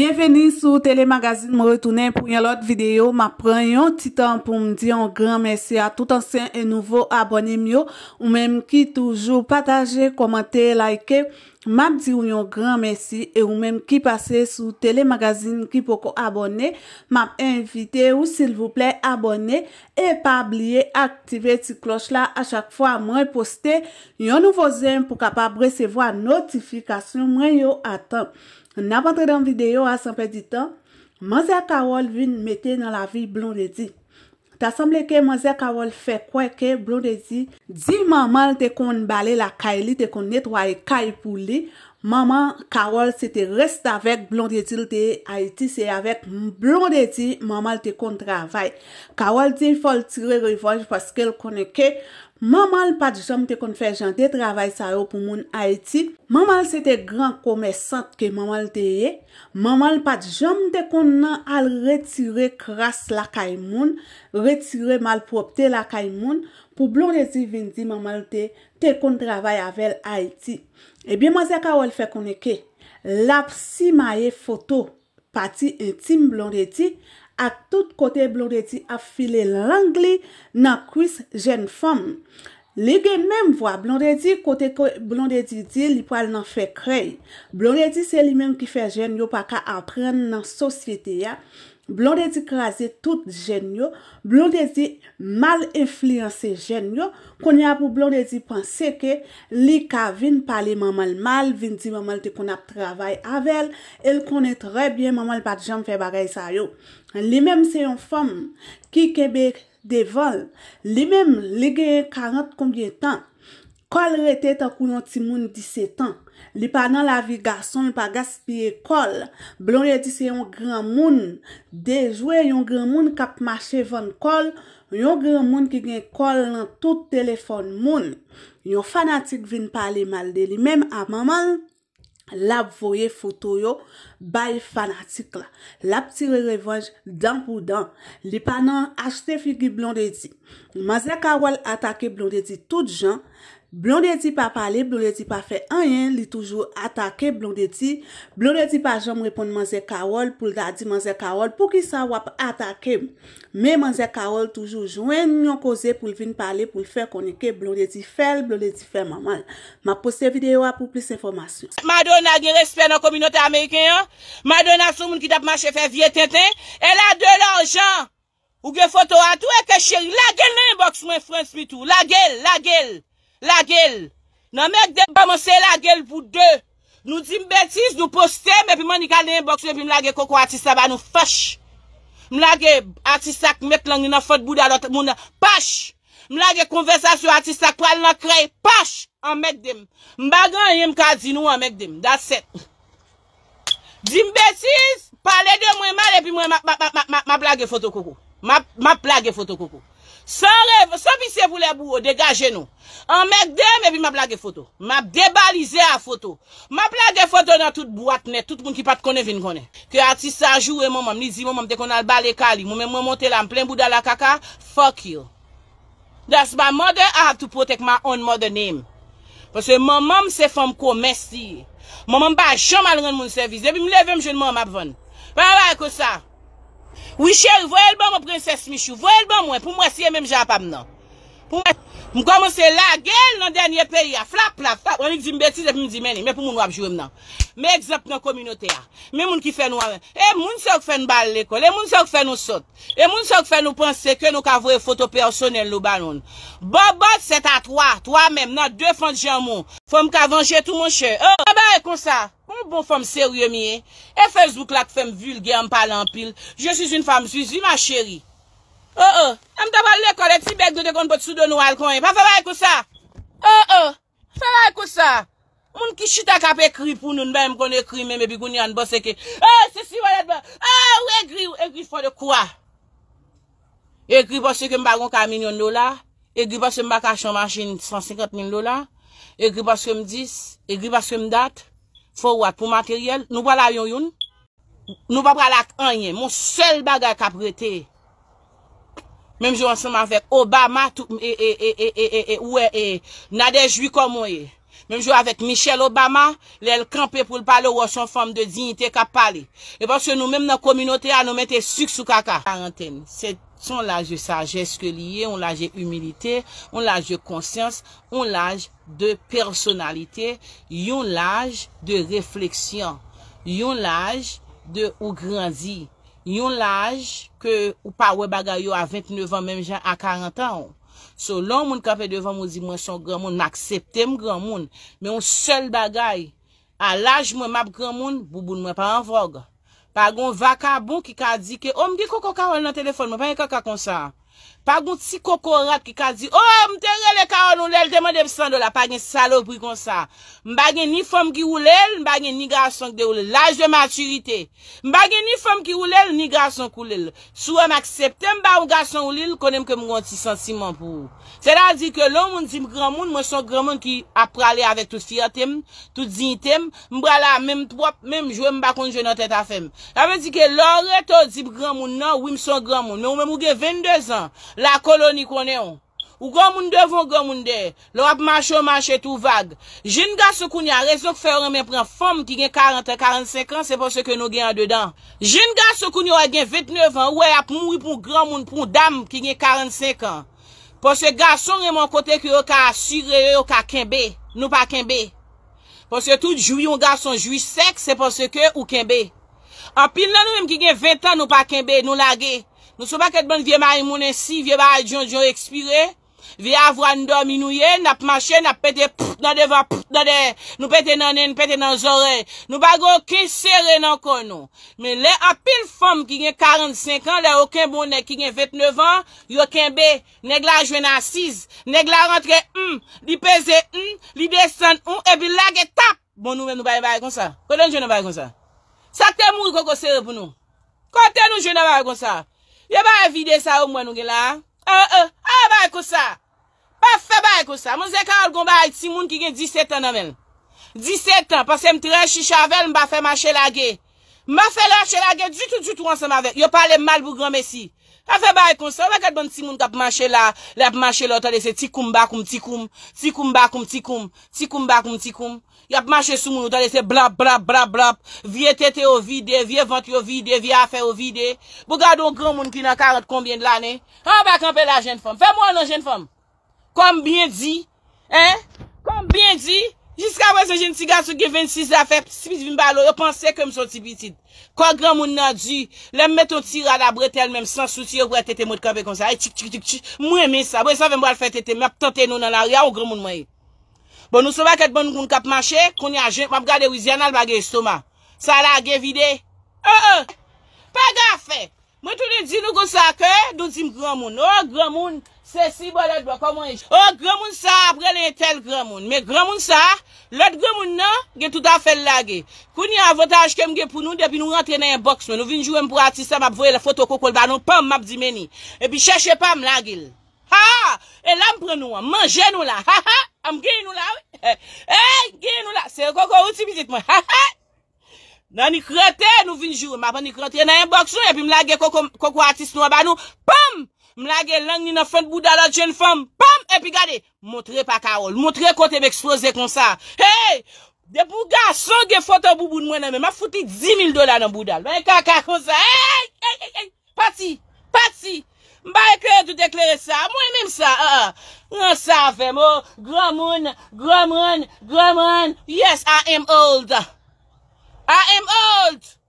Bienveni sou telemagazin mou retounen pou yon lot videyo. Ma pran yon titan pou mdi yon gran mersi a tout ansen e nouvo abonem yo. Ou menm ki toujou pataje, komante, laike. M ap di ou yon gran mersi e ou menm ki pase sou telemagazin ki po ko abone, m ap invite ou sil vouple abone e pa ablie aktive ti kloch la a chak fwa mwen poste yon nouvo zem pou kapab resevo a notifikasyon mwen yo atan. N ap antre dan videyo a sanpe di tan, man zi akawol vin mette nan la vi blon redi. tasamble ke Monser Karol fe kwe ke, blon de di, di maman te kon bale la kay li, te kon netwaye kay pou li, maman Karol se te reste avek, blon de di lte Aiti, se avek blon de di, maman te kon travay. Karol di foltire revoy paske l konne ke, Mamal pat jom te kon fe jante travay sa yo pou moun Haiti. Mamal se te gran komesant ke mamal te ye. Mamal pat jom te kon nan al retire kras la kay moun, retire malpropte la kay moun. Pou blondeti venzi mamal te te kon travay avel Haiti. Ebyen mwazeka ou al fe koneke? Lap si maye foto pati intim blondeti, ak tout kote blonredi afile langli nan kwis jen fom. Le gen menm vwa, blonredi kote blonredi di li po al nan fe krey. Blonredi se li menm ki fe jen yo pa ka antren nan sosyete ya. Blondezi krasi tout jen yo, blondezi mal enfliyansi jen yo, kon ya pou blondezi panse ke li ka vin pali mamal mal, vin di mamal te kon ap travay avel, el konet rebyen mamal pat jam fe bagay sa yo. Li mem se yon fom ki kebek de vol, li mem li ge 40 konbyen tan, kol rete takou yon timoun 17 tan. Li pa nan la vi gason pa gaspye kol. Blondie di se yon gran moun. Dejwe yon gran moun kap mache van kol. Yon gran moun ki gen kol nan tout telefon moun. Yon fanatik vin pale malde. Li menm a mamal la voye fotoyo bay fanatik la. La ptire revanj dan pou dan. Li pa nan achte figi blondie di. Mase ka wal atake blondie di tout jan. Blon de di pa pale, blon de di pa fe anyen, li toujou atake blon de di. Blon de di pa jom repon manze kawol pou l da di manze kawol pou ki sa wap atakem. Me manze kawol toujou jwen mion koze pou l vin pale pou l fe konike. Blon de di fel, blon de di fe mamal. Ma poste videyo apou plis informasyon. Ma don a gen resper nan kominote Ameriken yo. Ma don a sou moun ki tap ma chefe vie tenten. El a de l orjan. Ou gen foto atou e ke cheri. La gel nan inbox mwen franspitu. La gel, la gel. La gel. Nan mek den, ba monsen la gel pou de. Nou di mbetis, nou poste, me pi mwen ni kalde yon bokse, pi mwen lage koko atista ba nou fash. Mwen lage atista k mek langi nan fad bouda, moun nan pash. Mwen lage konversasyon atista kwa lina krey, pash, an mek den. M bagan yon yon ka zinou an mek den. That's it. Di mbetis, pale de mwen male, pi mwen map lage fotokoko. Map lage fotokoko. San rev, san pisye vou le bou ou, degaje nou. An mek de, me bi ma blage foto. Ma debalize a foto. Ma blage foto nan tout boat net, tout moun ki pat kone vin kone. Ke artist sa joue moun moun, ni zi moun moun de kon al bale kali, moun moun moun te la mplem bouda la kaka, fok yo. Das ma moun de ak to potek ma own moun de name. Pwese moun moun se fom kou mesi. Moun moun ba chan mal ren moun servise, bi moun levem jen moun moun apvan. Pwa wak kosa. Oui chè, voyè l'bon mon prinsès Michou, voyè l'bon mwen, pou mwè si yè mèm jè apam nan. Mwen komanse la gen nan denye peyi a, flap, flap, flap. Mwen mwen di mbeti, mwen mwen di meni, mwen pou moun wap jwem nan. Mwen egzap nan kominote a. Mwen moun ki fè nou a, e moun sòk fè nou bal l'ekol, e moun sòk fè nou sot. E moun sòk fè nou panse ke nou kavou e fotopersonel nou banon. Bobot set a 3, 3 men, nan 2 fan di jan moun. Fè mwen kavonje tou moun chè. E mwen fè mwen fè mwen fè mwen fè mwen fè mwen fè mwen fè mwen fè mwen fè mwen fè mwen fè mwen fè mwen fè mwen fè m O, oh, o, oh. am tabal lè kol et si bèk do de kon pote soudo nou al kwen, e. pa fava ekou sa. O, oh, o, fava ekou sa. Moun ki chita kap ekri pou nou nbèm kon ekri mèm epi koun yon boseke. O, se si wale bè, o, ou ekri, ou ekri fwa de kwa. Ekri pwase kem bagon kamin yon do la, ekri pwase kem baka chanmanjin 150.000 do la, ekri pwase kem dis, ekri pwase kem dat, fwa ou at pou materyel, nou wala yon yon. Nou wala ak anye, moun sel bagay kap retey. Memjou ansem avèk Obama, tout mè, e, e, e, e, e, e, ouè, e, e nadè jwi kòm mwè. Memjou avèk Michel Obama, lè l'kampè pou l'pallè wò chan fòm de zinite kapallè. E pòsè nou mèm nan kominote a nou mètè suksou kaka. Karantène, sè son lage de sajeske liye, on lage de humilité, on lage de konsyans, on lage de personalité, yon lage de refleksyon, yon lage de ou granzi. yon laj ke ou pa we bagay yo a 29 an menm jan a 40 an so lon moun kape devan moun zi mwen son gran moun, akseptem gran moun men moun sel bagay a laj mwen map gran moun bouboun mwen pa an vog pa goun vaka bon ki ka di ke om oh, di koko karol nan telefon mwen pa yon kaka konsa pa goun si koko rat ki ka di om oh, tere Mbage ni fom ki oulel, mbage ni gason kde oulel Laj de maturite Mbage ni fom ki oulel, ni gason koulel Sou am akseptem ba ou gason oulel Konem ke mwen ti sensiman pou Se la di ke loun moun zib gramoun Mwen son gramoun ki ap prale avek tout fiatem Tout zintem Mbra la mem jwem bakon jweno tet afem La men di ke loun reto zib gramoun nan Wim son gramoun Mwen mwen moun gen 22 an La koloni konen an Ou gwa moun devon, gwa moun devon. Lwa ap manchon, manchon tou vage. Jine gwa sou kouni a rezon k fè ron men pren fom ki gen 40 an, 45 an, se pou se ke nou gen an dedan. Jine gwa sou kouni a gen 29 an, wè ap moui pou gwa moun, pou dam ki gen 45 an. Pou se gwa son remon kote ki yo ka asire, yo ka kenbe, nou pa kenbe. Pou se tout jou yon gwa son, jou yon seks, se pou se ke ou kenbe. An pil nan ou mwen ki gen 20 an, nou pa kenbe, nou lage. Nou sou pa ket bon vie marimounen si, vie baral, diyon, diyon ekspire, Vi avwa ndo minouye, nap mache, nap pete pout nan deva pout nade, nou pete nan en, nou pete nan zorey, nou bago ki sere nan kon nou. Men le apil fom ki gen 45 an, le okin bonen ki gen 29 an, yokin be, negla jwen nan 6, negla rentre 1, hmm, li pese 1, hmm, li desen 1, hmm, e bil la ge tap. Bon nou men nou bagay bagay kon sa, kote nou jwen bagay kon sa? Sakte moun koko sere pou nou? Kote nou jwen bagay kon sa? Ye ba evide sa ou mwen nou gen la? E e e Kousa, pa febay kousa Mou zekan al gombay, si moun ki gen 17 an namen 17 an, pa se m tere Chi chave, m ba fe mache lage Ma fè la chè la gè djitou djitou ansan ma vè. Yo pale mal bou grame si. A fè ba ekonsan. Wa gèt bon si moun kap manchè la. La ap manchè la otade se tikoum bakoum tikoum. Tikoum bakoum tikoum. Tikoum bakoum tikoum. Yap manchè sou moun otade se blap blap blap blap. Vye tete yo vide. Vye vante yo vide. Vye afe yo vide. Bo gado grame moun kina karat konbyen lanè. An bakan pe la jen fòm. Fè moun an jen fòm. Konbyen di. An. Konbyen di. Jiska wè se jen ti ga sou gè 26 la fèp, sipit vin balo, yo panse kèm son sipitid. Kwa gran moun nan di, lèm mè ton ti rada bretèl mèm san sou ti yo bretètè mòt kapè kon sa. E tchik tchik tchik tchik, mwè men sa, bretètè mèm wèm wèl fètètè mèp, tante nou nan la ria ou gran moun mwen. Bon, nou so wè kèt bon moun kap manche, kon ya jen, mwèm gade wè zi anal bagè stoma. Sa la gè vide, ee ee, pa gafè, mwè ton e di nou gò sa kè, don si m gran moun, ou oh, gran moun. Se si bo lèd bo, komon e jè. O, oh, gremoun sa, apre lè tel gremoun. Me gremoun sa, lèd gremoun nan, gen tout a fè lè lè ge. Kouni avotaj kem gen pou nou, depi nou rentre nan yè boks nou. Nou vinjou mpou atis sa, m ap voye le fotou kokol ba nou, pam, m ap di meni. Epi chèche pam, lè gil. Ha! E lèm pren nou, manje nou la. Ha! Ha! Am gen nou la, we. Hey! Gen nou la. Se yè koko otibidit mwen. Ha! Ha! Nan ni kretè, nou vinjou. E m ap an ni kretè Mla gen lang ni nan fènd boudal nan chen fèm, pam, epi gade, mwotre pa kaol, mwotre kote m ekspoze kon sa. Hey, de boudal, son gen fòta boudal mwen anme, ma foti 10.000 dola nan boudal, mwen e kaka kon sa. Hey, hey, hey, hey, pati, pati, mba e kèdou deklère sa, mwen e mèm sa, a, a, a, sa fèm, o, gwa moun, gwa moun, gwa moun, yes, I am old, I am old.